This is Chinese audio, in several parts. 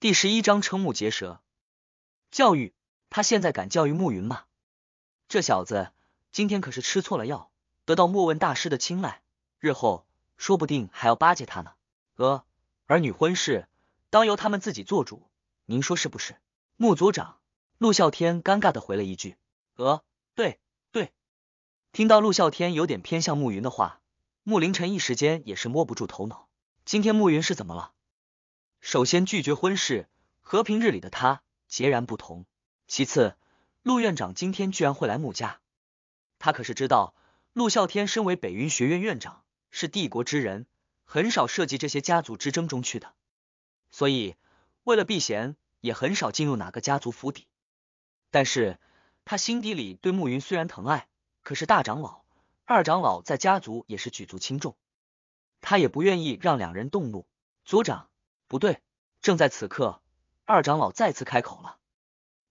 第十一章，瞠目结舌。教育他现在敢教育慕云吗？这小子今天可是吃错了药，得到莫问大师的青睐，日后说不定还要巴结他呢。呃，儿女婚事当由他们自己做主，您说是不是？穆组长，陆啸天尴尬的回了一句：“呃，对对。”听到陆啸天有点偏向慕云的话，穆凌晨一时间也是摸不住头脑。今天慕云是怎么了？首先拒绝婚事，和平日里的他截然不同。其次，陆院长今天居然会来穆家，他可是知道陆啸天身为北云学院院长，是帝国之人，很少涉及这些家族之争中去的。所以为了避嫌，也很少进入哪个家族府邸。但是，他心底里对暮云虽然疼爱，可是大长老、二长老在家族也是举足轻重，他也不愿意让两人动怒。族长。不对，正在此刻，二长老再次开口了。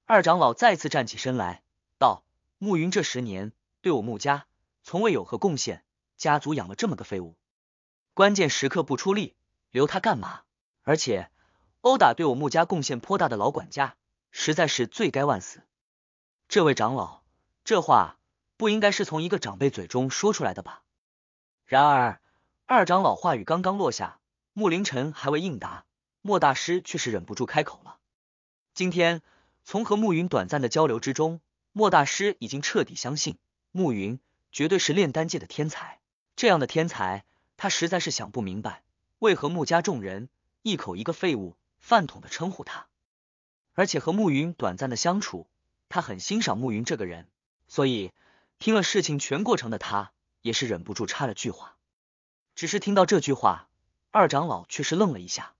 二长老再次站起身来，道：“慕云这十年对我慕家从未有何贡献，家族养了这么个废物，关键时刻不出力，留他干嘛？而且殴打对我慕家贡献颇大的老管家，实在是罪该万死。”这位长老，这话不应该是从一个长辈嘴中说出来的吧？然而，二长老话语刚刚落下，穆凌晨还未应答。莫大师却是忍不住开口了。今天从和慕云短暂的交流之中，莫大师已经彻底相信慕云绝对是炼丹界的天才。这样的天才，他实在是想不明白，为何穆家众人一口一个废物、饭桶的称呼他。而且和暮云短暂的相处，他很欣赏暮云这个人，所以听了事情全过程的他，也是忍不住插了句话。只是听到这句话，二长老却是愣了一下。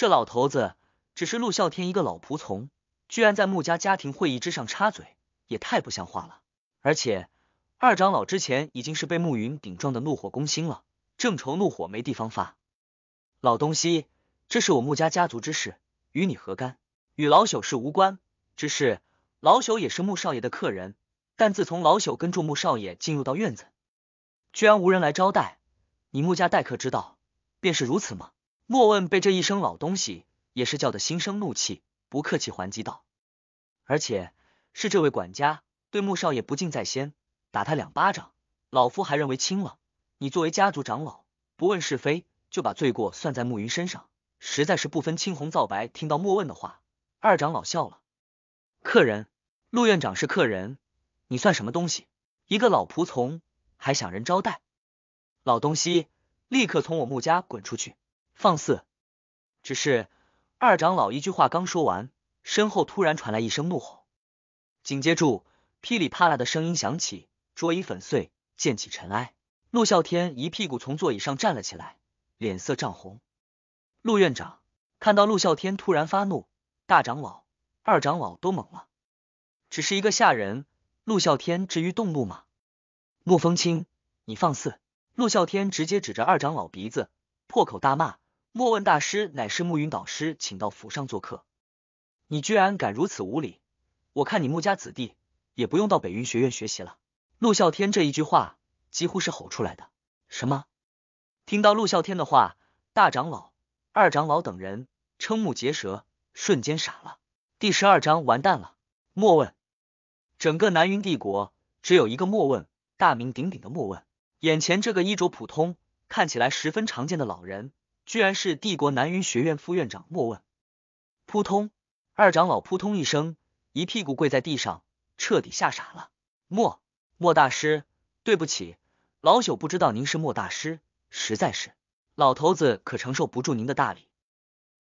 这老头子只是陆啸天一个老仆从，居然在穆家家庭会议之上插嘴，也太不像话了。而且二长老之前已经是被慕云顶撞的怒火攻心了，正愁怒火没地方发。老东西，这是我穆家家族之事，与你何干？与老朽是无关。只是老朽也是穆少爷的客人，但自从老朽跟住穆少爷进入到院子，居然无人来招待。你穆家待客之道，便是如此吗？莫问被这一声老东西也是叫得心生怒气，不客气还击道：“而且是这位管家对穆少爷不敬在先，打他两巴掌，老夫还认为轻了。你作为家族长老，不问是非就把罪过算在穆云身上，实在是不分青红皂白。”听到莫问的话，二长老笑了：“客人陆院长是客人，你算什么东西？一个老仆从还想人招待？老东西，立刻从我穆家滚出去！”放肆！只是二长老一句话刚说完，身后突然传来一声怒吼，紧接住噼里啪啦的声音响起，桌椅粉碎，溅起尘埃。陆啸天一屁股从座椅上站了起来，脸色涨红。陆院长看到陆啸天突然发怒，大长老、二长老都懵了。只是一个下人，陆啸天至于动怒吗？沐风清，你放肆！陆啸天直接指着二长老鼻子，破口大骂。莫问大师乃是暮云导师，请到府上做客。你居然敢如此无礼！我看你穆家子弟也不用到北云学院学习了。陆啸天这一句话几乎是吼出来的。什么？听到陆啸天的话，大长老、二长老等人瞠目结舌，瞬间傻了。第十二章完蛋了。莫问，整个南云帝国只有一个莫问，大名鼎鼎的莫问。眼前这个衣着普通、看起来十分常见的老人。居然是帝国南云学院副院长莫问，扑通，二长老扑通一声，一屁股跪在地上，彻底吓傻了。莫莫大师，对不起，老朽不知道您是莫大师，实在是，老头子可承受不住您的大礼。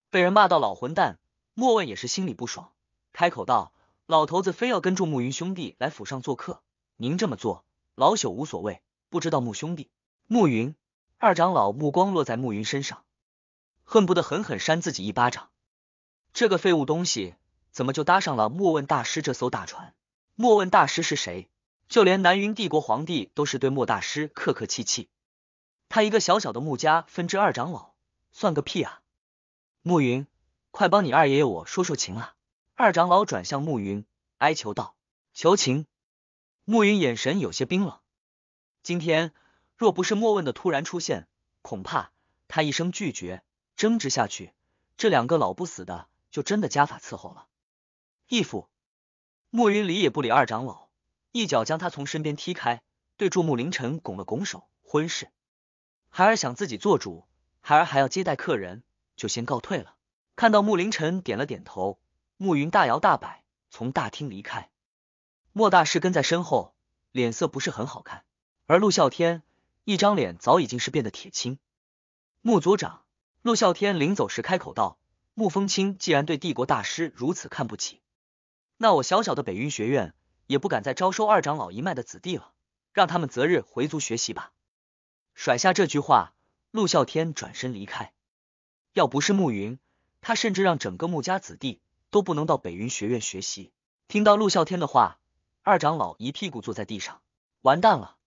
被人骂到老混蛋，莫问也是心里不爽，开口道：“老头子非要跟住暮云兄弟来府上做客，您这么做，老朽无所谓。不知道暮兄弟，暮云。”二长老目光落在暮云身上。恨不得狠狠扇自己一巴掌！这个废物东西怎么就搭上了莫问大师这艘大船？莫问大师是谁？就连南云帝国皇帝都是对莫大师客客气气。他一个小小的穆家分支二长老，算个屁啊！暮云，快帮你二爷爷我说说情啊！二长老转向暮云，哀求道：“求情。”暮云眼神有些冰冷。今天若不是莫问的突然出现，恐怕他一声拒绝。争执下去，这两个老不死的就真的家法伺候了。义父，莫云理也不理二长老，一脚将他从身边踢开，对住穆凌晨拱了拱手。婚事，孩儿想自己做主，孩儿还要接待客人，就先告退了。看到穆凌晨点了点头，慕云大摇大摆从大厅离开。莫大师跟在身后，脸色不是很好看，而陆啸天一张脸早已经是变得铁青。穆族长。陆啸天临走时开口道：“穆风清，既然对帝国大师如此看不起，那我小小的北云学院也不敢再招收二长老一脉的子弟了，让他们择日回族学习吧。”甩下这句话，陆啸天转身离开。要不是慕云，他甚至让整个穆家子弟都不能到北云学院学习。听到陆啸天的话，二长老一屁股坐在地上，完蛋了！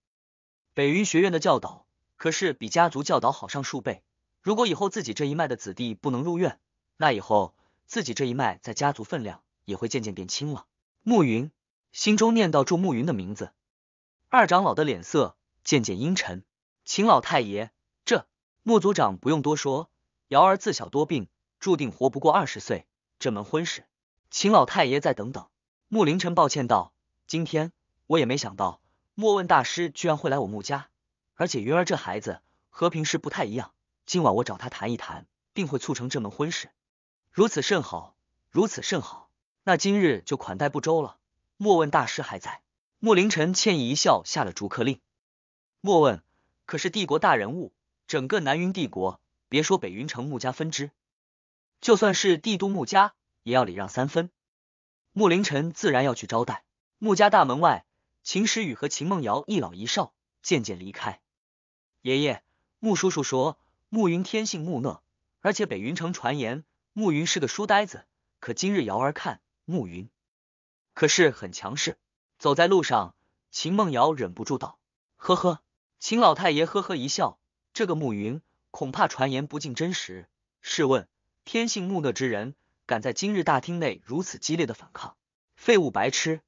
北云学院的教导可是比家族教导好上数倍。如果以后自己这一脉的子弟不能入院，那以后自己这一脉在家族分量也会渐渐变轻了。暮云心中念叨住暮云的名字。二长老的脸色渐渐阴沉。秦老太爷，这莫族长不用多说。瑶儿自小多病，注定活不过二十岁。这门婚事，秦老太爷再等等。穆凌晨抱歉道：“今天我也没想到，莫问大师居然会来我穆家，而且云儿这孩子和平时不太一样。”今晚我找他谈一谈，定会促成这门婚事。如此甚好，如此甚好。那今日就款待不周了，莫问大师还在。穆林晨歉意一笑，下了逐客令。莫问可是帝国大人物，整个南云帝国，别说北云城穆家分支，就算是帝都穆家，也要礼让三分。穆林晨自然要去招待。穆家大门外，秦时雨和秦梦瑶一老一少渐渐离开。爷爷，穆叔叔说。暮云天性木讷，而且北云城传言暮云是个书呆子。可今日瑶儿看暮云，可是很强势。走在路上，秦梦瑶忍不住道：“呵呵。”秦老太爷呵呵一笑：“这个暮云恐怕传言不尽真实。试问，天性木讷之人，敢在今日大厅内如此激烈的反抗？废物白痴！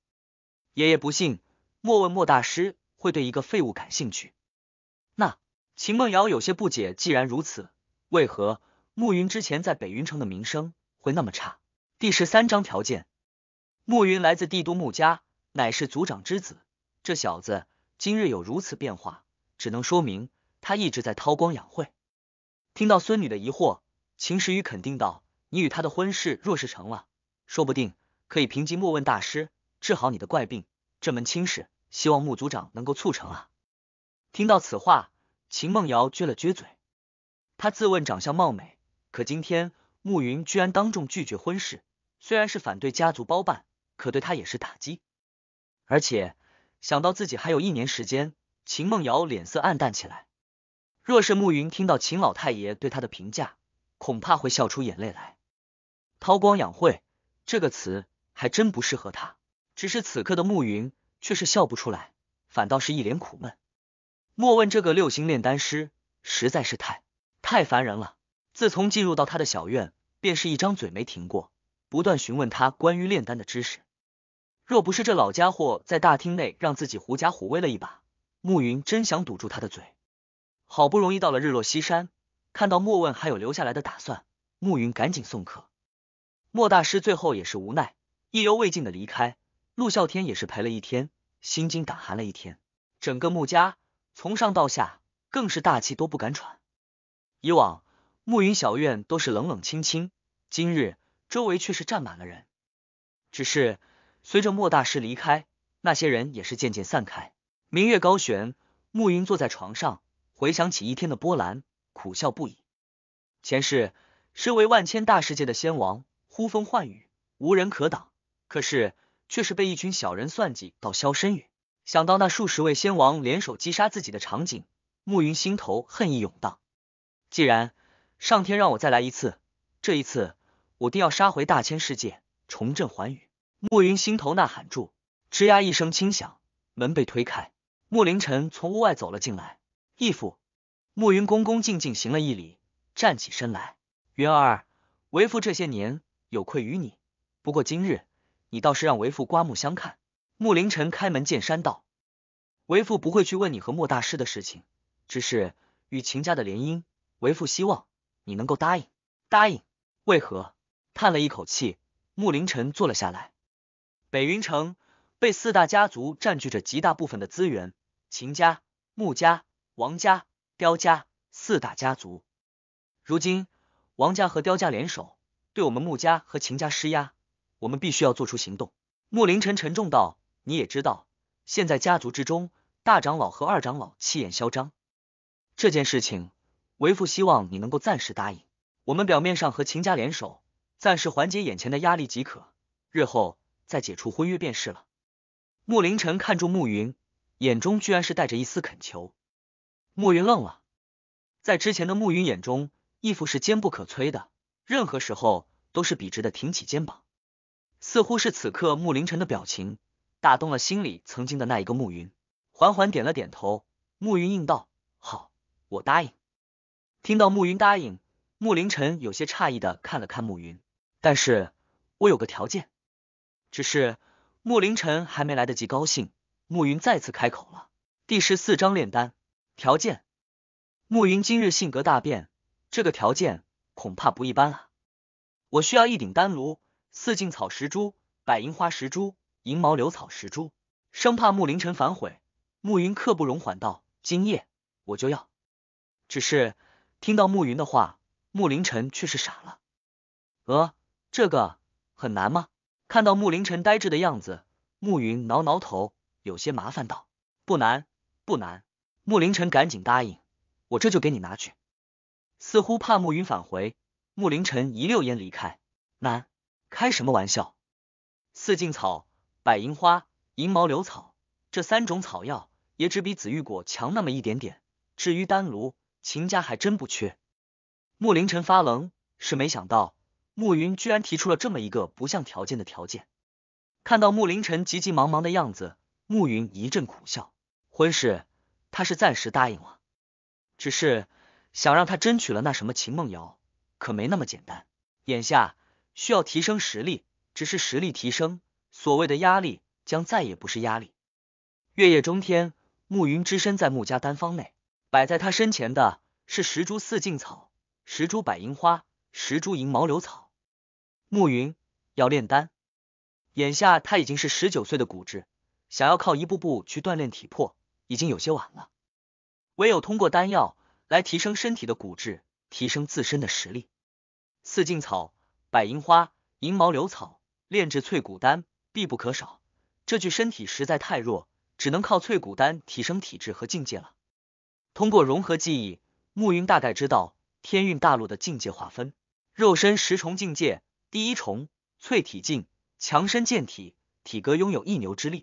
爷爷不信，莫问莫大师会对一个废物感兴趣。”那。秦梦瑶有些不解，既然如此，为何慕云之前在北云城的名声会那么差？第十三章条件，慕云来自帝都穆家，乃是族长之子。这小子今日有如此变化，只能说明他一直在韬光养晦。听到孙女的疑惑，秦时雨肯定道：“你与他的婚事若是成了，说不定可以凭借莫问大师治好你的怪病。这门亲事，希望穆族长能够促成啊！”听到此话。秦梦瑶撅了撅嘴，她自问长相貌美，可今天慕云居然当众拒绝婚事，虽然是反对家族包办，可对她也是打击。而且想到自己还有一年时间，秦梦瑶脸色暗淡起来。若是慕云听到秦老太爷对她的评价，恐怕会笑出眼泪来。韬光养晦这个词还真不适合她，只是此刻的慕云却是笑不出来，反倒是一脸苦闷。莫问这个六星炼丹师实在是太太烦人了。自从进入到他的小院，便是一张嘴没停过，不断询问他关于炼丹的知识。若不是这老家伙在大厅内让自己狐假虎威了一把，暮云真想堵住他的嘴。好不容易到了日落西山，看到莫问还有留下来的打算，暮云赶紧送客。莫大师最后也是无奈，意犹未尽的离开。陆啸天也是陪了一天，心惊胆寒了一天。整个穆家。从上到下，更是大气都不敢喘。以往暮云小院都是冷冷清清，今日周围却是站满了人。只是随着莫大师离开，那些人也是渐渐散开。明月高悬，暮云坐在床上，回想起一天的波澜，苦笑不已。前世身为万千大世界的仙王，呼风唤雨，无人可挡，可是却是被一群小人算计到消身陨。想到那数十位仙王联手击杀自己的场景，暮云心头恨意涌荡。既然上天让我再来一次，这一次我定要杀回大千世界，重振寰宇。暮云心头呐喊住，吱呀一声轻响，门被推开，穆凌晨从屋外走了进来。义父，暮云恭恭敬敬行了一礼，站起身来。云儿，为父这些年有愧于你，不过今日你倒是让为父刮目相看。穆凌晨开门见山道：“为父不会去问你和莫大师的事情，只是与秦家的联姻，为父希望你能够答应。答应？为何？”叹了一口气，穆凌晨坐了下来。北云城被四大家族占据着极大部分的资源，秦家、穆家、王家、刁家四大家族。如今王家和刁家联手对我们穆家和秦家施压，我们必须要做出行动。”穆凌晨沉重道。你也知道，现在家族之中，大长老和二长老气焰嚣张。这件事情，为父希望你能够暂时答应。我们表面上和秦家联手，暂时缓解眼前的压力即可，日后再解除婚约便是了。穆林晨看住暮云，眼中居然是带着一丝恳求。暮云愣了，在之前的暮云眼中，义父是坚不可摧的，任何时候都是笔直的挺起肩膀，似乎是此刻穆林晨的表情。打动了心里曾经的那一个暮云，缓缓点了点头。暮云应道：“好，我答应。”听到暮云答应，穆凌晨有些诧异的看了看暮云。但是，我有个条件。只是，穆凌晨还没来得及高兴，暮云再次开口了。第十四章炼丹条件。暮云今日性格大变，这个条件恐怕不一般啊。我需要一顶丹炉，四茎草十株，百银花十株。银毛流草石珠，生怕穆凌晨反悔。穆云刻不容缓道：“今夜我就要。”只是听到穆云的话，穆凌晨却是傻了。呃，这个很难吗？看到穆凌晨呆滞的样子，穆云挠挠头，有些麻烦道：“不难，不难。”穆凌晨赶紧答应：“我这就给你拿去。”似乎怕穆云返回，穆凌晨一溜烟离开。难，开什么玩笑？四劲草。百银花、银毛流草这三种草药也只比紫玉果强那么一点点。至于丹炉，秦家还真不缺。穆凌晨发愣，是没想到穆云居然提出了这么一个不像条件的条件。看到穆凌晨急急忙忙的样子，穆云一阵苦笑。婚事他是暂时答应了，只是想让他争取了那什么秦梦瑶，可没那么简单。眼下需要提升实力，只是实力提升。所谓的压力将再也不是压力。月夜中天，暮云只身在穆家丹房内，摆在他身前的是十株四境草、十株百银花、十株银毛流草。暮云要炼丹，眼下他已经是十九岁的骨质，想要靠一步步去锻炼体魄已经有些晚了，唯有通过丹药来提升身体的骨质，提升自身的实力。四境草、百银花、银毛流草炼制脆骨丹。必不可少。这具身体实在太弱，只能靠淬骨丹提升体质和境界了。通过融合记忆，暮云大概知道天运大陆的境界划分：肉身十重境界，第一重淬体境，强身健体，体格拥有一牛之力；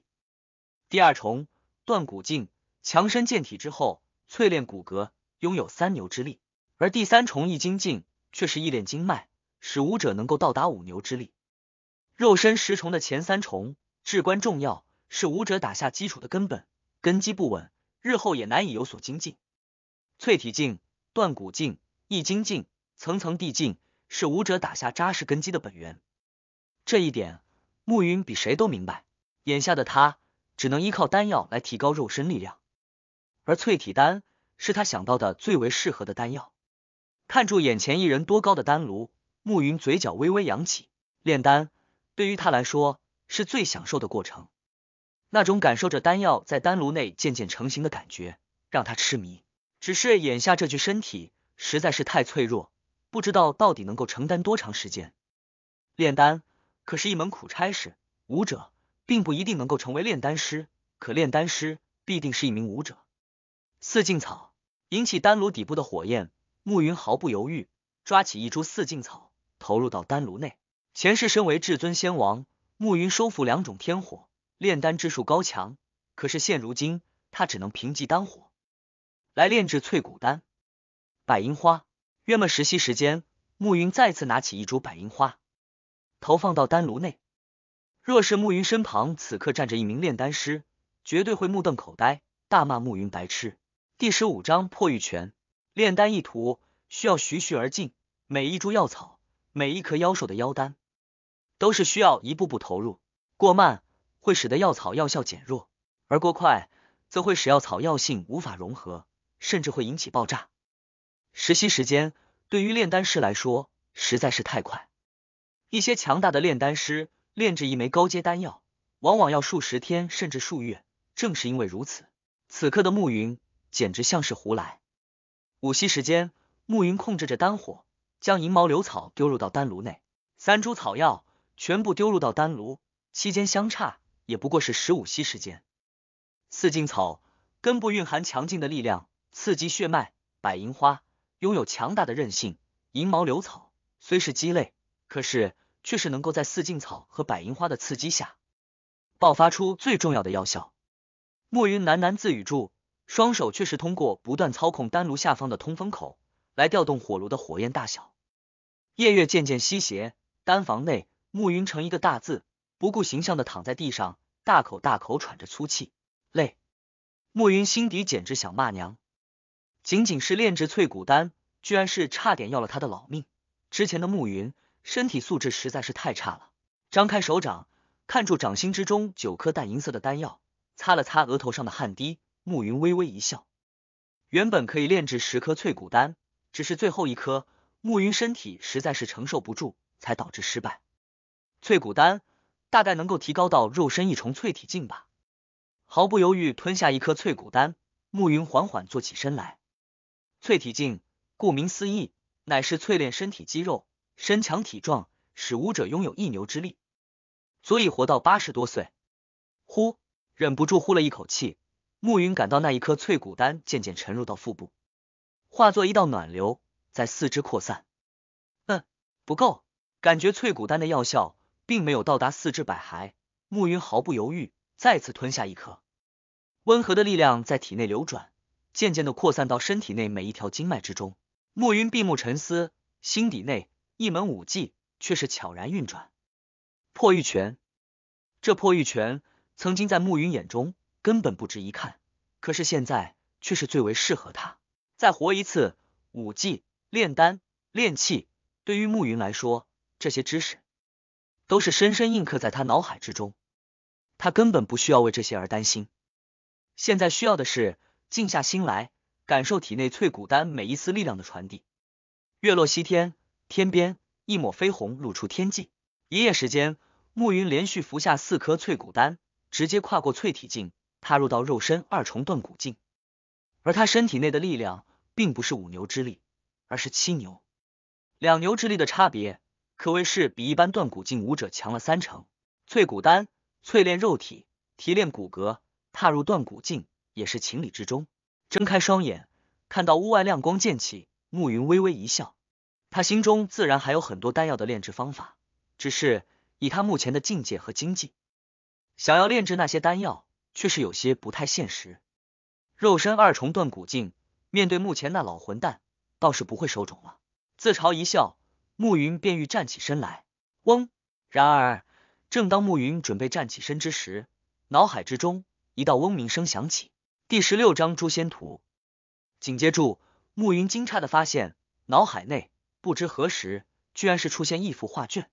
第二重断骨境，强身健体之后，淬炼骨骼，拥有三牛之力；而第三重易筋境，却是易炼经脉，使武者能够到达五牛之力。肉身十重的前三重至关重要，是武者打下基础的根本，根基不稳，日后也难以有所精进。淬体境、断骨境、易筋境，层层递进，是武者打下扎实根基的本源。这一点，暮云比谁都明白。眼下的他，只能依靠丹药来提高肉身力量，而淬体丹是他想到的最为适合的丹药。看住眼前一人多高的丹炉，暮云嘴角微微扬起，炼丹。对于他来说，是最享受的过程。那种感受着丹药在丹炉内渐渐成型的感觉，让他痴迷。只是眼下这具身体实在是太脆弱，不知道到底能够承担多长时间。炼丹可是一门苦差事，武者并不一定能够成为炼丹师，可炼丹师必定是一名武者。四境草引起丹炉底部的火焰，暮云毫不犹豫抓起一株四境草，投入到丹炉内。前世身为至尊仙王，暮云收服两种天火，炼丹之术高强。可是现如今，他只能凭借丹火来炼制淬骨丹、百樱花。约么实习时间，暮云再次拿起一株百樱花，投放到丹炉内。若是暮云身旁此刻站着一名炼丹师，绝对会目瞪口呆，大骂暮云白痴。第十五章破玉泉炼丹一图，需要徐徐而进，每一株药草，每一颗妖兽的妖丹。都是需要一步步投入，过慢会使得药草药效减弱，而过快则会使药草药性无法融合，甚至会引起爆炸。实习时间对于炼丹师来说实在是太快，一些强大的炼丹师炼制一枚高阶丹药，往往要数十天甚至数月。正是因为如此，此刻的暮云简直像是胡来。五息时间，暮云控制着丹火，将银毛流草丢入到丹炉内，三株草药。全部丢入到丹炉，期间相差也不过是十五息时间。四金草根部蕴含强劲的力量，刺激血脉；百银花拥有强大的韧性。银毛流草虽是鸡肋，可是却是能够在四金草和百银花的刺激下，爆发出最重要的药效。墨云喃喃自语住，双手却是通过不断操控丹炉下方的通风口来调动火炉的火焰大小。夜月渐渐西斜，丹房内。暮云成一个大字，不顾形象的躺在地上，大口大口喘着粗气，累。暮云心底简直想骂娘，仅仅是炼制淬骨丹，居然是差点要了他的老命。之前的暮云身体素质实在是太差了。张开手掌，看住掌心之中九颗淡银色的丹药，擦了擦额头上的汗滴，暮云微微一笑。原本可以炼制十颗淬骨丹，只是最后一颗，暮云身体实在是承受不住，才导致失败。淬骨丹大概能够提高到肉身一重淬体境吧。毫不犹豫吞下一颗淬骨丹，暮云缓缓坐起身来。淬体境，顾名思义，乃是淬炼身体肌肉，身强体壮，使武者拥有一牛之力，足以活到八十多岁。呼，忍不住呼了一口气，暮云感到那一颗淬骨丹渐渐沉入到腹部，化作一道暖流在四肢扩散。嗯，不够，感觉淬骨丹的药效。并没有到达四肢百骸，暮云毫不犹豫，再次吞下一颗。温和的力量在体内流转，渐渐的扩散到身体内每一条经脉之中。暮云闭目沉思，心底内一门武技却是悄然运转。破玉拳，这破玉拳曾经在暮云眼中根本不值一看，可是现在却是最为适合他。再活一次，武技、炼丹、炼器，对于暮云来说，这些知识。都是深深印刻在他脑海之中，他根本不需要为这些而担心。现在需要的是静下心来，感受体内淬骨丹每一丝力量的传递。月落西天，天边一抹绯红露出天际。一夜时间，暮云连续服下四颗淬骨丹，直接跨过淬体境，踏入到肉身二重断骨境。而他身体内的力量，并不是五牛之力，而是七牛，两牛之力的差别。可谓是比一般断骨境武者强了三成。淬骨丹，淬炼肉体，提炼骨骼，踏入断骨境也是情理之中。睁开双眼，看到屋外亮光渐起，暮云微微一笑。他心中自然还有很多丹药的炼制方法，只是以他目前的境界和经济，想要炼制那些丹药却是有些不太现实。肉身二重断骨境，面对目前那老混蛋，倒是不会手肿了。自嘲一笑。暮云便欲站起身来，嗡。然而，正当暮云准备站起身之时，脑海之中一道嗡鸣声响起。第十六章《诛仙图》。紧接住，暮云惊诧的发现，脑海内不知何时，居然是出现一幅画卷。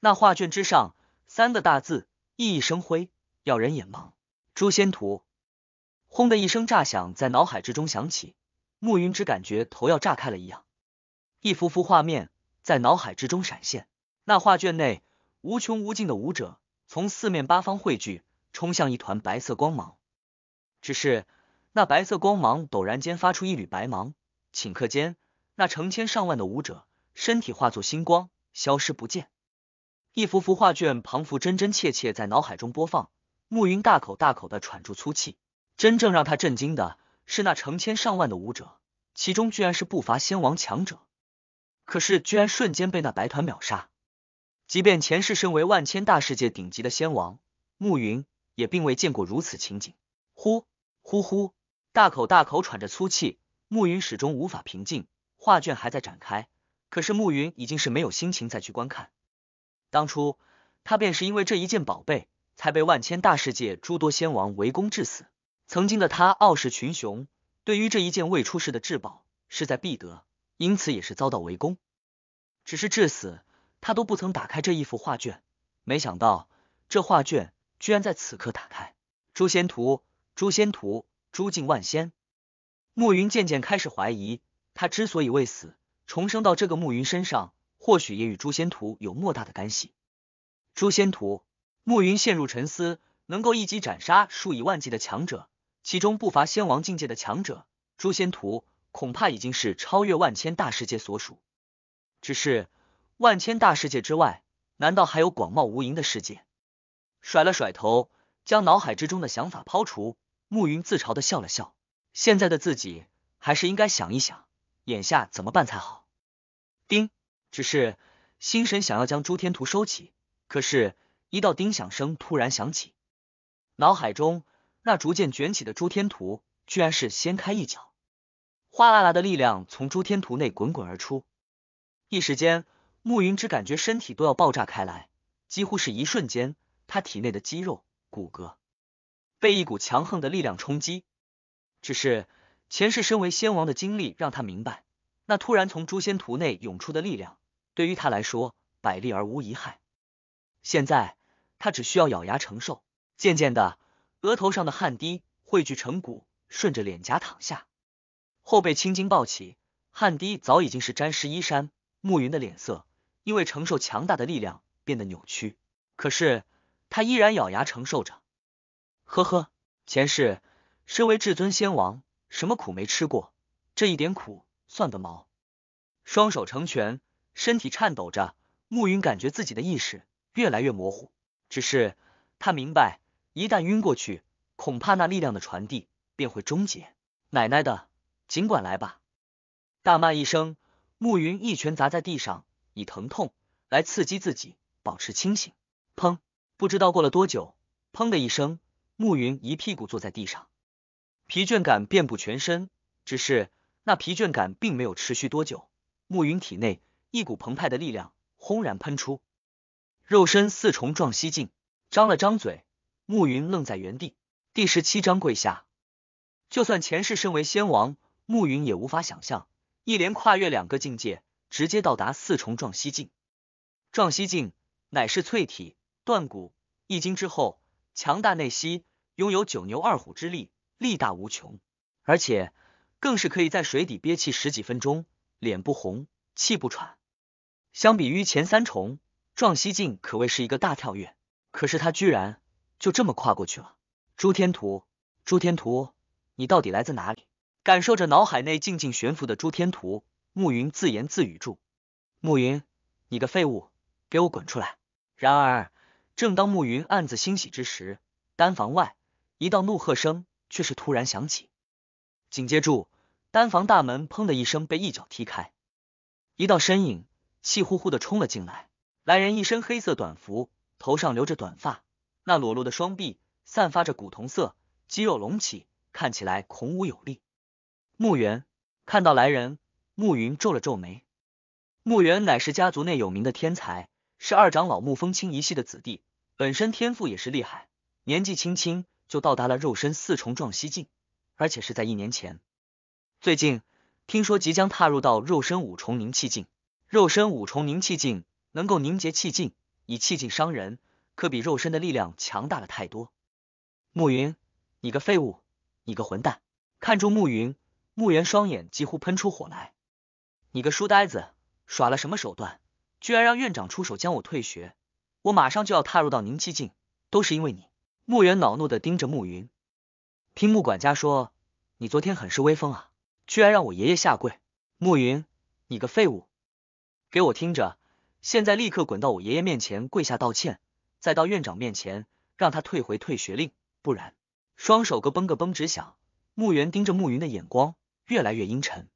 那画卷之上，三个大字熠熠生辉，耀人眼盲。诛仙图。轰的一声炸响，在脑海之中响起。暮云只感觉头要炸开了一样。一幅幅画面。在脑海之中闪现，那画卷内无穷无尽的舞者从四面八方汇聚，冲向一团白色光芒。只是那白色光芒陡然间发出一缕白芒，顷刻间那成千上万的舞者身体化作星光，消失不见。一幅幅画卷仿佛真真切切在脑海中播放。暮云大口大口的喘住粗气，真正让他震惊的是那成千上万的舞者，其中居然是不乏仙王强者。可是，居然瞬间被那白团秒杀。即便前世身为万千大世界顶级的仙王，暮云也并未见过如此情景。呼呼呼，大口大口喘着粗气，暮云始终无法平静。画卷还在展开，可是暮云已经是没有心情再去观看。当初他便是因为这一件宝贝，才被万千大世界诸多仙王围攻致死。曾经的他傲视群雄，对于这一件未出世的至宝势在必得。因此也是遭到围攻，只是至死他都不曾打开这一幅画卷。没想到这画卷居然在此刻打开。诛仙图，诛仙图，诛尽万仙。暮云渐渐开始怀疑，他之所以未死，重生到这个暮云身上，或许也与诛仙图有莫大的干系。诛仙图，暮云陷入沉思。能够一击斩杀数以万计的强者，其中不乏仙王境界的强者。诛仙图。恐怕已经是超越万千大世界所属，只是万千大世界之外，难道还有广袤无垠的世界？甩了甩头，将脑海之中的想法抛除，暮云自嘲的笑了笑。现在的自己还是应该想一想，眼下怎么办才好。叮，只是心神想要将诸天图收起，可是，一道丁响声突然响起，脑海中那逐渐卷起的诸天图，居然是掀开一角。哗啦啦的力量从诸天图内滚滚而出，一时间，暮云只感觉身体都要爆炸开来。几乎是一瞬间，他体内的肌肉、骨骼被一股强横的力量冲击。只是前世身为仙王的经历让他明白，那突然从诛仙图内涌出的力量对于他来说百利而无一害。现在，他只需要咬牙承受。渐渐的，额头上的汗滴汇聚成骨，顺着脸颊淌下。后背青筋暴起，汗滴早已经是沾湿衣衫。暮云的脸色因为承受强大的力量变得扭曲，可是他依然咬牙承受着。呵呵，前世身为至尊仙王，什么苦没吃过？这一点苦算个毛！双手成拳，身体颤抖着，暮云感觉自己的意识越来越模糊。只是他明白，一旦晕过去，恐怕那力量的传递便会终结。奶奶的！尽管来吧！大骂一声，暮云一拳砸在地上，以疼痛来刺激自己保持清醒。砰！不知道过了多久，砰的一声，暮云一屁股坐在地上，疲倦感遍布全身。只是那疲倦感并没有持续多久，暮云体内一股澎湃的力量轰然喷出，肉身四重撞西境。张了张嘴，暮云愣在原地。第十七章：跪下。就算前世身为仙王。暮云也无法想象，一连跨越两个境界，直接到达四重撞西境。撞西境乃是淬体、断骨、易经之后，强大内息，拥有九牛二虎之力，力大无穷，而且更是可以在水底憋气十几分钟，脸不红，气不喘。相比于前三重撞西境，可谓是一个大跳跃。可是他居然就这么跨过去了。朱天图，朱天图，你到底来自哪里？感受着脑海内静静悬浮的诸天图，暮云自言自语住：“暮云，你个废物，给我滚出来！”然而，正当暮云暗自欣喜之时，丹房外一道怒喝声却是突然响起。紧接住，丹房大门砰的一声被一脚踢开，一道身影气呼呼的冲了进来。来人一身黑色短服，头上留着短发，那裸露的双臂散发着古铜色，肌肉隆起，看起来孔武有力。暮云看到来人，暮云皱了皱眉。暮云乃是家族内有名的天才，是二长老慕风清一系的子弟，本身天赋也是厉害，年纪轻轻就到达了肉身四重撞西境，而且是在一年前。最近听说即将踏入到肉身五重凝气境。肉身五重凝气境能够凝结气境，以气境伤人，可比肉身的力量强大了太多。暮云，你个废物，你个混蛋，看住暮云。慕言双眼几乎喷出火来，你个书呆子，耍了什么手段，居然让院长出手将我退学？我马上就要踏入到宁七境，都是因为你！慕言恼怒的盯着慕云，听穆管家说，你昨天很是威风啊，居然让我爷爷下跪！慕云，你个废物，给我听着，现在立刻滚到我爷爷面前跪下道歉，再到院长面前让他退回退学令，不然……双手咯嘣咯嘣直响，慕云盯着慕云的眼光。越来越阴沉，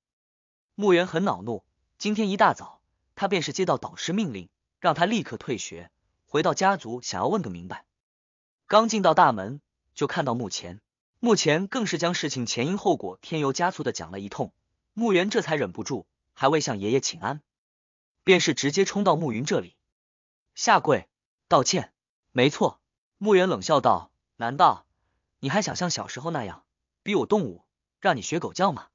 牧元很恼怒。今天一大早，他便是接到导师命令，让他立刻退学，回到家族想要问个明白。刚进到大门，就看到目前，目前更是将事情前因后果添油加醋的讲了一通。牧元这才忍不住，还未向爷爷请安，便是直接冲到牧云这里下跪道歉。没错，牧原冷笑道：“难道你还想像小时候那样逼我动武，让你学狗叫吗？”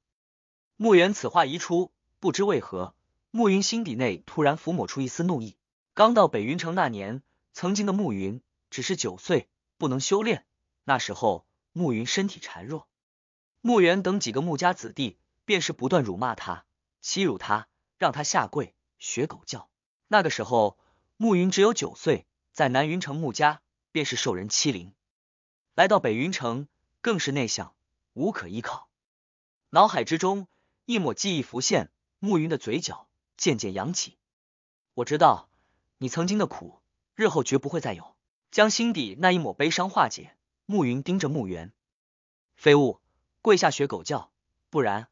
慕云此话一出，不知为何，慕云心底内突然浮抹出一丝怒意。刚到北云城那年，曾经的慕云只是九岁，不能修炼。那时候，慕云身体孱弱，慕云等几个穆家子弟便是不断辱骂他、欺辱他，让他下跪学狗叫。那个时候，暮云只有九岁，在南云城穆家便是受人欺凌，来到北云城更是内向，无可依靠。脑海之中。一抹记忆浮现，暮云的嘴角渐渐扬起。我知道你曾经的苦，日后绝不会再有。将心底那一抹悲伤化解。暮云盯着墓园，废物，跪下学狗叫，不然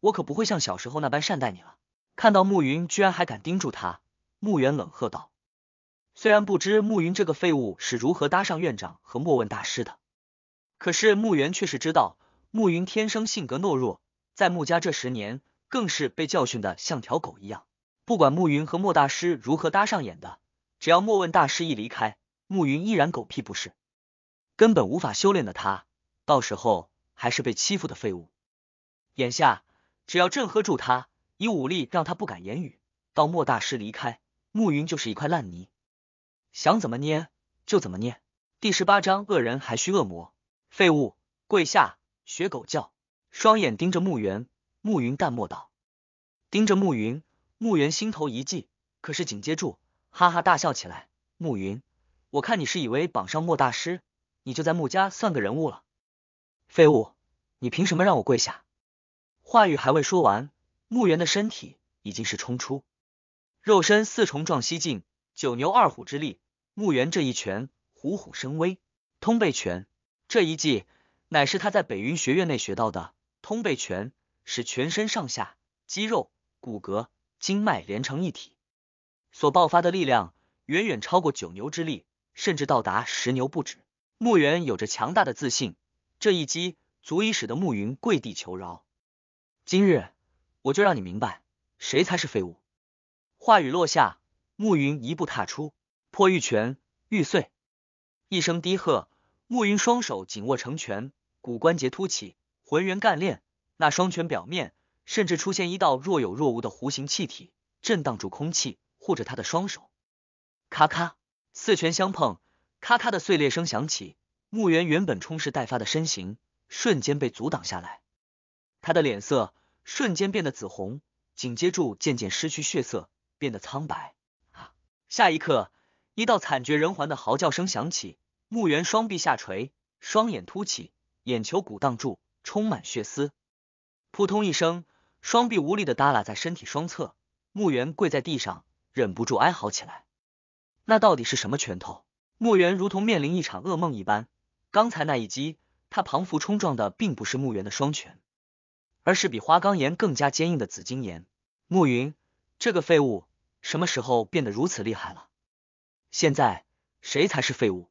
我可不会像小时候那般善待你了。看到暮云居然还敢盯住他，暮园冷喝道：“虽然不知暮云这个废物是如何搭上院长和莫问大师的，可是暮园却是知道暮云天生性格懦弱。”在穆家这十年，更是被教训的像条狗一样。不管穆云和莫大师如何搭上眼的，只要莫问大师一离开，穆云依然狗屁不是，根本无法修炼的他，到时候还是被欺负的废物。眼下，只要镇喝住他，以武力让他不敢言语，到莫大师离开，暮云就是一块烂泥，想怎么捏就怎么捏。第十八章，恶人还需恶魔，废物跪下，学狗叫。双眼盯着暮云，暮云淡漠道：“盯着暮云，暮云心头一悸，可是紧接住哈哈大笑起来。暮云，我看你是以为榜上莫大师，你就在穆家算个人物了？废物，你凭什么让我跪下？”话语还未说完，暮云的身体已经是冲出，肉身四重，撞西境九牛二虎之力。暮云这一拳虎虎生威，通背拳这一技乃是他在北云学院内学到的。通背拳使全身上下肌肉、骨骼、经脉连成一体，所爆发的力量远远超过九牛之力，甚至到达十牛不止。穆云有着强大的自信，这一击足以使得穆云跪地求饶。今日我就让你明白谁才是废物。话语落下，暮云一步踏出，破玉拳玉碎。一声低喝，暮云双手紧握成拳，骨关节凸起。浑圆干练，那双拳表面甚至出现一道若有若无的弧形气体，震荡住空气，护着他的双手。咔咔，四拳相碰，咔咔的碎裂声响起。木原原本冲势待发的身形瞬间被阻挡下来，他的脸色瞬间变得紫红，紧接住渐渐失去血色，变得苍白。啊！下一刻，一道惨绝人寰的嚎叫声响起，木原双臂下垂，双眼凸起，眼球鼓荡住。充满血丝，扑通一声，双臂无力的耷拉在身体双侧，穆元跪在地上，忍不住哀嚎起来。那到底是什么拳头？穆元如同面临一场噩梦一般，刚才那一击，他庞佛冲撞的并不是穆元的双拳，而是比花岗岩更加坚硬的紫金岩。暮云，这个废物什么时候变得如此厉害了？现在谁才是废物？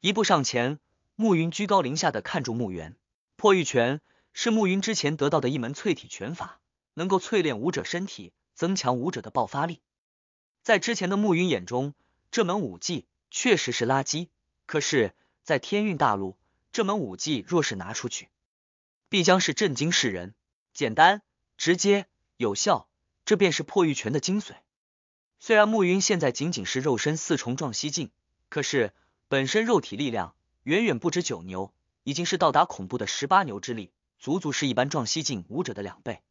一步上前，暮云居高临下的看住暮元。破玉拳是暮云之前得到的一门淬体拳法，能够淬炼武者身体，增强武者的爆发力。在之前的暮云眼中，这门武技确实是垃圾。可是，在天运大陆，这门武技若是拿出去，必将是震惊世人。简单、直接、有效，这便是破玉拳的精髓。虽然暮云现在仅仅是肉身四重，撞西境，可是本身肉体力量远远不止九牛。已经是到达恐怖的十八牛之力，足足是一般壮西境武者的两倍。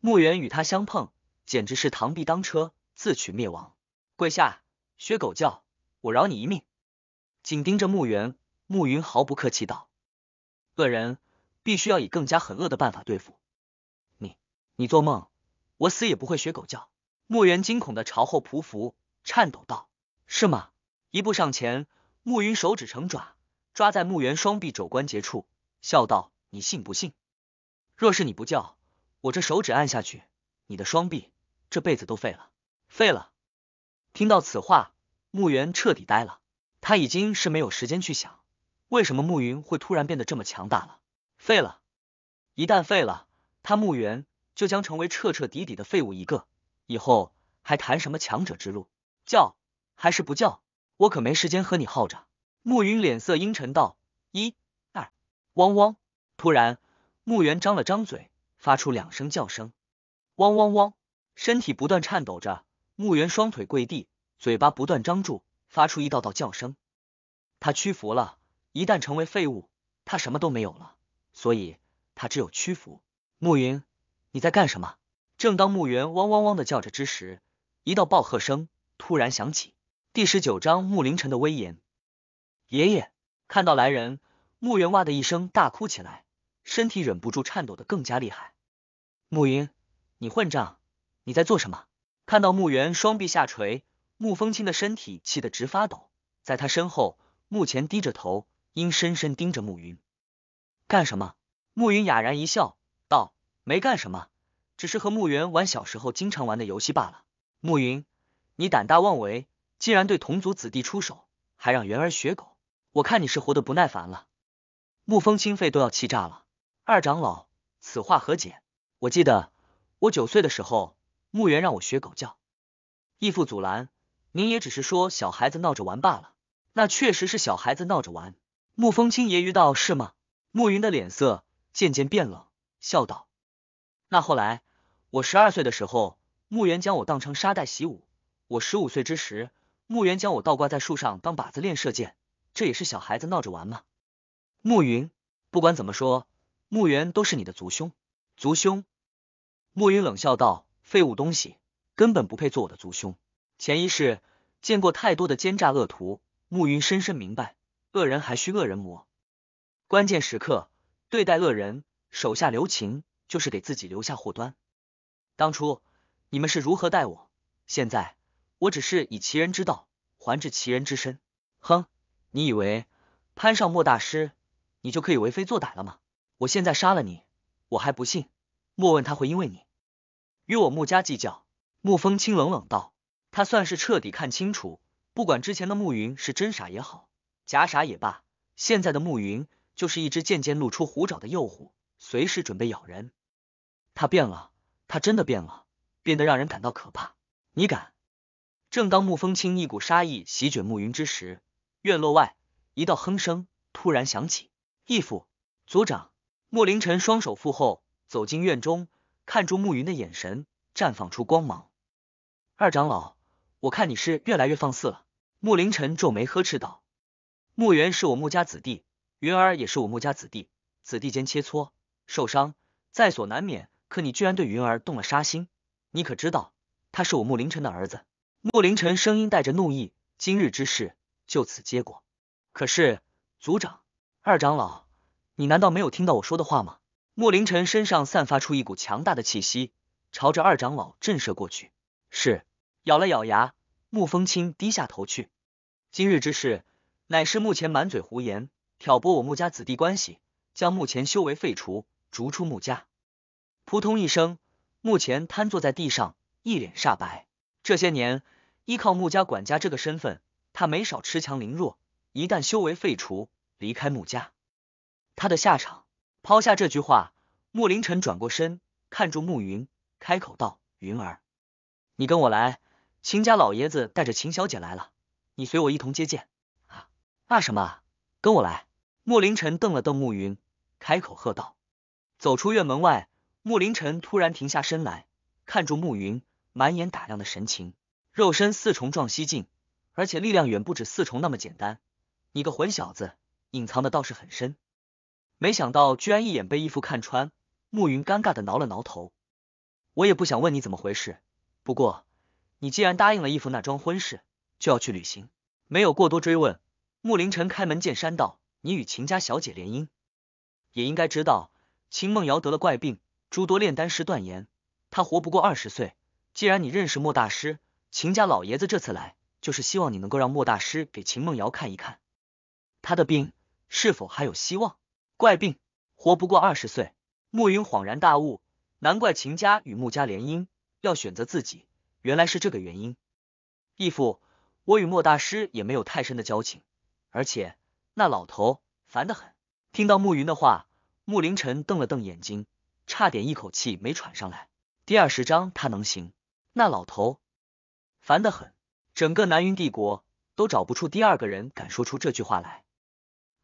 墨渊与他相碰，简直是螳臂当车，自取灭亡。跪下，学狗叫，我饶你一命。紧盯着墓园，暮云毫不客气道：“恶人必须要以更加狠恶的办法对付你。你做梦，我死也不会学狗叫。”墨渊惊恐的朝后匍匐，颤抖道：“是吗？”一步上前，暮云手指成爪。抓在墓园双臂肘关节处，笑道：“你信不信？若是你不叫，我这手指按下去，你的双臂这辈子都废了，废了。”听到此话，墓园彻底呆了。他已经是没有时间去想，为什么暮云会突然变得这么强大了？废了！一旦废了，他暮云就将成为彻彻底底的废物一个，以后还谈什么强者之路？叫还是不叫？我可没时间和你耗着。暮云脸色阴沉，道：“一、二，汪汪！”突然，墓园张了张嘴，发出两声叫声，汪汪汪，身体不断颤抖着。墓园双腿跪地，嘴巴不断张住，发出一道道叫声。他屈服了，一旦成为废物，他什么都没有了，所以他只有屈服。暮云，你在干什么？正当墓园汪汪汪的叫着之时，一道暴喝声突然响起。第十九章：穆凌晨的威严。爷爷看到来人，穆云哇的一声大哭起来，身体忍不住颤抖的更加厉害。穆云，你混账，你在做什么？看到穆云双臂下垂，穆风清的身体气得直发抖，在他身后，穆前低着头，阴深深盯着牧云。干什么？牧云哑然一笑，道：“没干什么，只是和牧云玩小时候经常玩的游戏罢了。”牧云，你胆大妄为，竟然对同族子弟出手，还让元儿学狗。我看你是活得不耐烦了，沐风清肺都要气炸了。二长老，此话何解？我记得我九岁的时候，穆源让我学狗叫，义父阻拦，您也只是说小孩子闹着玩罢了。那确实是小孩子闹着玩。沐风清揶揄道：“是吗？”暮云的脸色渐渐变冷，笑道：“那后来，我十二岁的时候，穆源将我当成沙袋习武；我十五岁之时，穆源将我倒挂在树上当靶子练射箭。”这也是小孩子闹着玩嘛。暮云，不管怎么说，暮元都是你的族兄。族兄，暮云冷笑道：“废物东西，根本不配做我的族兄。”前一世见过太多的奸诈恶徒，暮云深深明白，恶人还需恶人磨。关键时刻，对待恶人手下留情，就是给自己留下祸端。当初你们是如何待我？现在，我只是以其人之道还治其人之身。哼！你以为攀上莫大师，你就可以为非作歹了吗？我现在杀了你，我还不信莫问他会因为你与我穆家计较。穆风清冷冷道：“他算是彻底看清楚，不管之前的暮云是真傻也好，假傻也罢，现在的暮云就是一只渐渐露出虎爪的幼虎，随时准备咬人。他变了，他真的变了，变得让人感到可怕。你敢？”正当穆风清一股杀意席卷暮云之时。院落外，一道哼声突然响起。义父、族长穆凌晨双手负后走进院中，看住慕云的眼神绽放出光芒。二长老，我看你是越来越放肆了。穆凌晨皱眉呵斥道：“暮云是我穆家子弟，云儿也是我穆家子弟，子弟间切磋受伤在所难免。可你居然对云儿动了杀心，你可知道他是我穆凌晨的儿子？”穆凌晨声音带着怒意：“今日之事。”就此结果。可是，族长、二长老，你难道没有听到我说的话吗？莫凌晨身上散发出一股强大的气息，朝着二长老震慑过去。是，咬了咬牙，穆风清低下头去。今日之事，乃是目前满嘴胡言，挑拨我穆家子弟关系，将目前修为废除，逐出穆家。扑通一声，目前瘫坐在地上，一脸煞白。这些年，依靠穆家管家这个身份。他没少恃强凌弱，一旦修为废除，离开穆家，他的下场。抛下这句话，穆凌晨转过身，看住穆云，开口道：“云儿，你跟我来。秦家老爷子带着秦小姐来了，你随我一同接见。”啊什么跟我来！穆凌晨瞪了瞪穆云，开口喝道。走出院门外，穆凌晨突然停下身来，看住穆云满眼打量的神情，肉身四重，撞西境。而且力量远不止四重那么简单，你个混小子，隐藏的倒是很深，没想到居然一眼被义父看穿。慕云尴尬的挠了挠头，我也不想问你怎么回事，不过你既然答应了义父那桩婚事，就要去履行。没有过多追问，穆凌晨开门见山道：“你与秦家小姐联姻，也应该知道秦梦瑶得了怪病，诸多炼丹师断言她活不过二十岁。既然你认识莫大师，秦家老爷子这次来。”就是希望你能够让莫大师给秦梦瑶看一看，她的病是否还有希望？怪病，活不过二十岁。暮云恍然大悟，难怪秦家与穆家联姻要选择自己，原来是这个原因。义父，我与莫大师也没有太深的交情，而且那老头烦得很。听到暮云的话，穆凌晨瞪了瞪眼睛，差点一口气没喘上来。第二十章，他能行。那老头烦得很。整个南云帝国都找不出第二个人敢说出这句话来。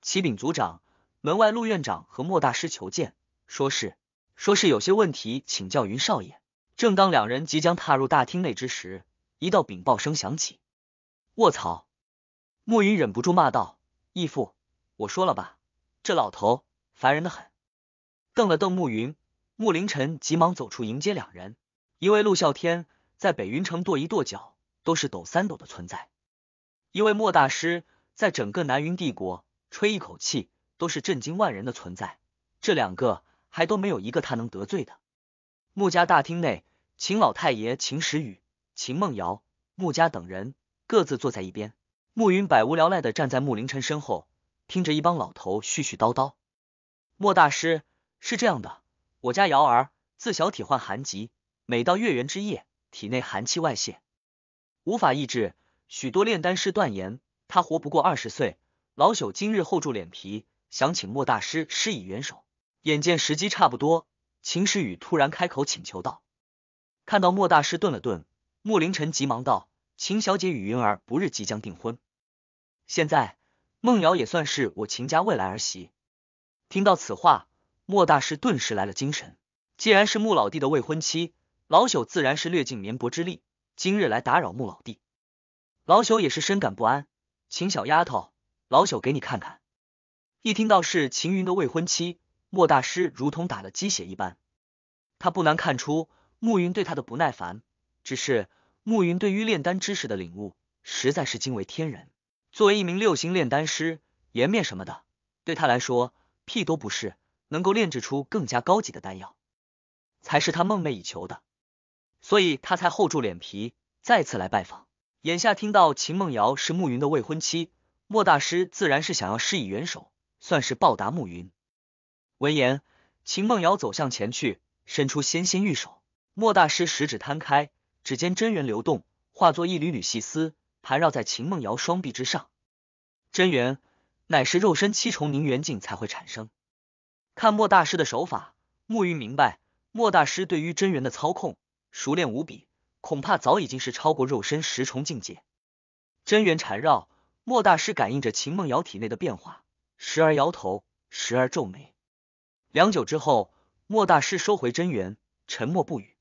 启禀族长，门外陆院长和莫大师求见，说是说是有些问题请教云少爷。正当两人即将踏入大厅内之时，一道禀报声响起。卧槽！莫云忍不住骂道：“义父，我说了吧，这老头烦人的很！”瞪了瞪莫云，穆凌晨急忙走出迎接两人。一位陆啸天在北云城跺一跺脚。都是抖三抖的存在，一位莫大师在整个南云帝国吹一口气都是震惊万人的存在，这两个还都没有一个他能得罪的。穆家大厅内，秦老太爷、秦时雨、秦梦瑶、穆家等人各自坐在一边，暮云百无聊赖的站在穆凌晨身后，听着一帮老头絮絮叨叨。莫大师是这样的，我家瑶儿自小体患寒疾，每到月圆之夜，体内寒气外泄。无法抑制，许多炼丹师断言他活不过二十岁。老朽今日厚住脸皮，想请莫大师施以援手。眼见时机差不多，秦时雨突然开口请求道。看到莫大师顿了顿，莫凌晨急忙道：“秦小姐与云儿不日即将订婚，现在梦瑶也算是我秦家未来儿媳。”听到此话，莫大师顿时来了精神。既然是穆老弟的未婚妻，老朽自然是略尽绵薄之力。今日来打扰穆老弟，老朽也是深感不安。请小丫头，老朽给你看看。一听到是秦云的未婚妻，莫大师如同打了鸡血一般。他不难看出，慕云对他的不耐烦。只是慕云对于炼丹知识的领悟，实在是惊为天人。作为一名六星炼丹师，颜面什么的，对他来说屁都不是。能够炼制出更加高级的丹药，才是他梦寐以求的。所以他才厚住脸皮，再次来拜访。眼下听到秦梦瑶是慕云的未婚妻，莫大师自然是想要施以援手，算是报答慕云。闻言，秦梦瑶走向前去，伸出纤纤玉手。莫大师食指摊开，指尖真元流动，化作一缕缕细丝，盘绕在秦梦瑶双臂之上。真元乃是肉身七重凝元境才会产生。看莫大师的手法，慕云明白莫大师对于真元的操控。熟练无比，恐怕早已经是超过肉身十重境界。真元缠绕，莫大师感应着秦梦瑶体内的变化，时而摇头，时而皱眉。良久之后，莫大师收回真元，沉默不语。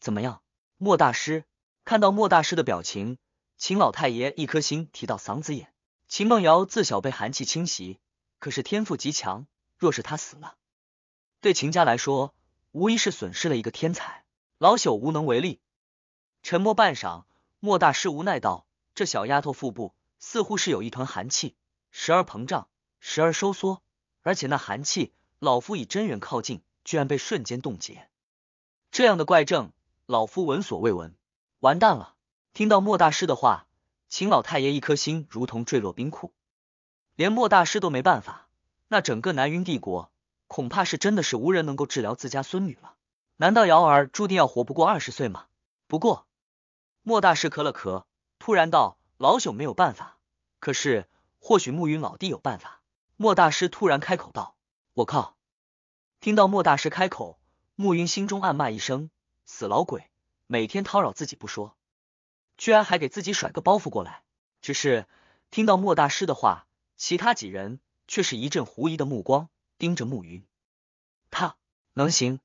怎么样？莫大师看到莫大师的表情，秦老太爷一颗心提到嗓子眼。秦梦瑶自小被寒气侵袭，可是天赋极强。若是她死了，对秦家来说，无疑是损失了一个天才。老朽无能为力。沉默半晌，莫大师无奈道：“这小丫头腹部似乎是有一团寒气，时而膨胀，时而收缩，而且那寒气，老夫以真元靠近，居然被瞬间冻结。这样的怪症，老夫闻所未闻。完蛋了！”听到莫大师的话，秦老太爷一颗心如同坠落冰库，连莫大师都没办法，那整个南云帝国，恐怕是真的是无人能够治疗自家孙女了。难道瑶儿注定要活不过二十岁吗？不过莫大师咳了咳，突然道：“老朽没有办法，可是或许暮云老弟有办法。”莫大师突然开口道：“我靠！”听到莫大师开口，暮云心中暗骂一声：“死老鬼，每天叨扰自己不说，居然还给自己甩个包袱过来。”只是听到莫大师的话，其他几人却是一阵狐疑的目光盯着暮云，他能行？